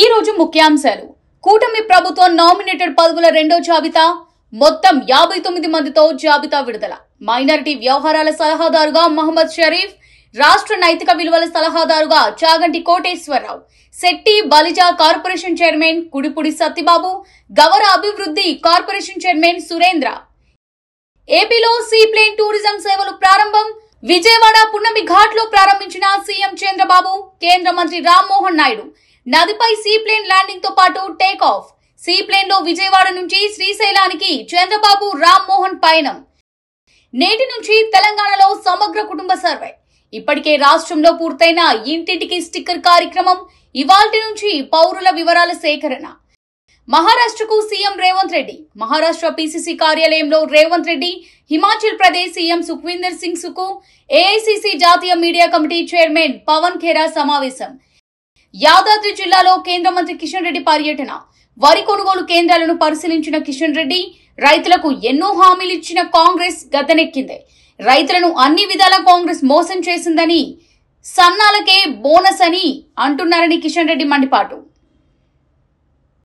ఈ రోజు ముఖ్యాంశాలు కూటమి ప్రభుత్వం నామినేటెడ్ పదవుల రెండో జాబితా మొత్తం యాభై తొమ్మిది మందితో జాబితా విడుదల మైనారిటీ వ్యవహారాల సలహాదారుగా మహమ్మద్ షరీఫ్ రాష్ట్ర నైతిక విలువల సలహాదారుగా చాగంటి కోటేశ్వరరావు శెట్టి బలిజా కార్పొరేషన్ చైర్మన్ కుడిపుడి సత్యబాబు గవర అభివృద్ధి కార్పొరేషన్ చైర్మన్ సురేంద్ర ఏపీలో సీప్లేన్ టూరిజం సేవలు ప్రారంభం విజయవాడ పున్నమి ఘాట్లో ప్రారంభించిన సీఎం చంద్రబాబు కేంద్ర మంత్రి రామ్మోహన్ నాయుడు నదిపై సీప్లేన్ ల్యాండింగ్ తో పాటు టేక్ ఆఫ్ సీప్లేన్ లో విజయవాడ నుంచి శ్రీశైలానికి చంద్రబాబు రామ్మోహన్ పయనం నేటి నుంచి తెలంగాణలో సమగ్ర కుటుంబ సర్వే ఇప్పటికే రాష్ట్రంలో పూర్తయిన ఇంటింటికి స్టిక్కర్ కార్యక్రమం ఇవాల్టి నుంచి పౌరుల వివరాల సేకరణ మహారాష్ట్రకు సీఎం రేవంత్ రెడ్డి మహారాష్ట్ర పీసీసీ కార్యాలయంలో రేవంత్ రెడ్డి హిమాచల్ ప్రదేశ్ సీఎం సుఖ్వీందర్ సింగ్ సుకు ఏఐసీసీ జాతీయ media committee chairman Pawan Khera సమావేశం యాదాద్రి జిల్లాలో కేంద్ర మంత్రి కిషన్ రెడ్డి పర్యటన వరి కొనుగోలు కేంద్రాలను పరిశీలించిన కిషన్ రెడ్డి రైతులకు ఎన్నో హామీలు ఇచ్చిన కాంగ్రెస్ గతనెక్కింది రైతులను అన్ని విధాల కాంగ్రెస్ మోసం చేసిందని సన్నాలకే బోనస్ అని అంటున్నారని కిషన్ రెడ్డి మండిపాటు